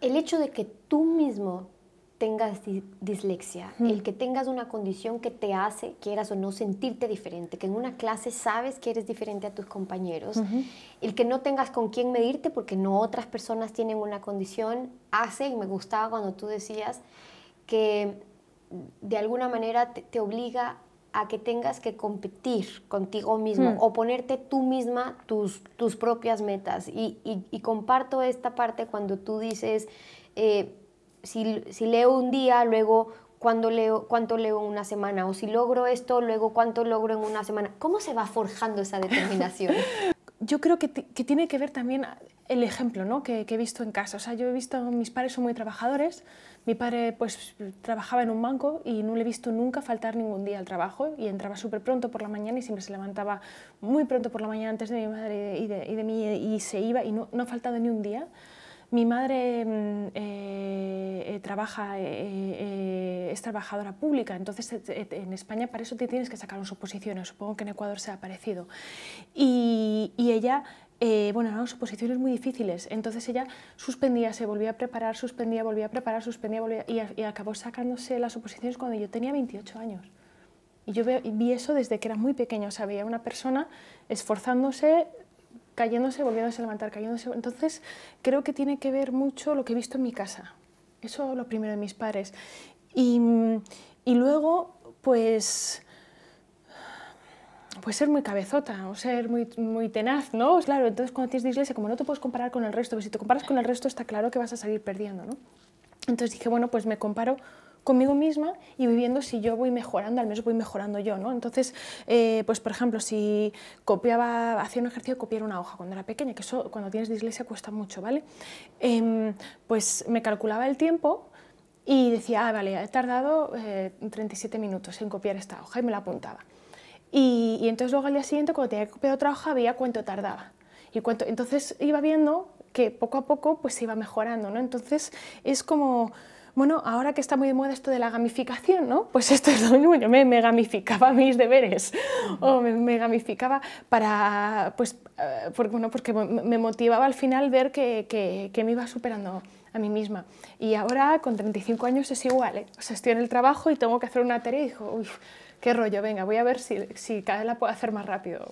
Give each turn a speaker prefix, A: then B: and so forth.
A: el hecho de que tú mismo tengas dislexia, el que tengas una condición que te hace, quieras o no, sentirte diferente, que en una clase sabes que eres diferente a tus compañeros, el que no tengas con quién medirte porque no otras personas tienen una condición, hace, y me gustaba cuando tú decías, que de alguna manera te obliga a que tengas que competir contigo mismo mm. o ponerte tú misma tus, tus propias metas. Y, comparto esta parte cuando tú dices, eh, si, leo un día, luego cuando leo, cuánto leo en una semana, o si logro esto, luego cuánto logro en una semana. ¿Cómo se va forjando esa determinación?
B: yo creo que, tiene que ver también el ejemplo ¿no? que, he visto en casa. O sea, yo he visto, mis padres son muy trabajadores, mi padre pues trabajaba en un banco y no le he visto nunca faltar ningún día al trabajo y entraba súper pronto por la mañana y siempre se levantaba muy pronto por la mañana antes de mi madre y de, mí y se iba y no ha faltado ni un día. Mi madre mm, eh, eh, trabaja, eh, es trabajadora pública, entonces en España para eso te tienes que sacar un suposiciones, supongo que en Ecuador se ha parecido. Y, ella bueno, eran oposiciones suposiciones muy difíciles. Entonces ella suspendía, se volvía a preparar, suspendía, volvía a preparar, suspendía, volvía, y, acabó sacándose las oposiciones cuando yo tenía 28 años. Y yo vi eso desde que era muy pequeño, o sea, una persona esforzándose, cayéndose, volviéndose a levantar, cayéndose. Entonces, creo que tiene que ver mucho lo que he visto en mi casa. Eso lo primero de mis padres. Y, luego, pues, pues ser muy cabezota o ser muy, muy tenaz, ¿no? Pues claro, entonces cuando tienes dislexia, como no te puedes comparar con el resto, pues si te comparas con el resto está claro que vas a salir perdiendo, ¿no? Entonces dije, bueno, pues me comparo conmigo misma y viviendo si yo voy mejorando, al menos voy mejorando yo, ¿no? Entonces, eh, pues por ejemplo, si copiaba, hacía un ejercicio de copiar una hoja cuando era pequeña, que eso cuando tienes dislexia cuesta mucho, ¿vale? Em, pues me calculaba el tiempo y decía, ah, vale, he tardado 37 eh, minutos en copiar esta hoja y me la apuntaba. Y, y, entonces luego al día siguiente, cuando tenía que copiar otra hoja, veía cuánto tardaba. Y cuánto, entonces iba viendo que poco a poco pues se iba mejorando, ¿no? Entonces es como bueno, ahora que está muy de moda esto de la gamificación, ¿no? Pues esto es lo mismo, yo me, gamificaba mis deberes o me, gamificaba para, pues, eh, porque, bueno, porque me motivaba al final ver que, me iba superando a mí misma. Y ahora con 35 años es igual, ¿eh? o sea, estoy en el trabajo y tengo que hacer una tarea y digo, uy, qué rollo, venga, voy a ver si, si cada vez la puedo hacer más rápido.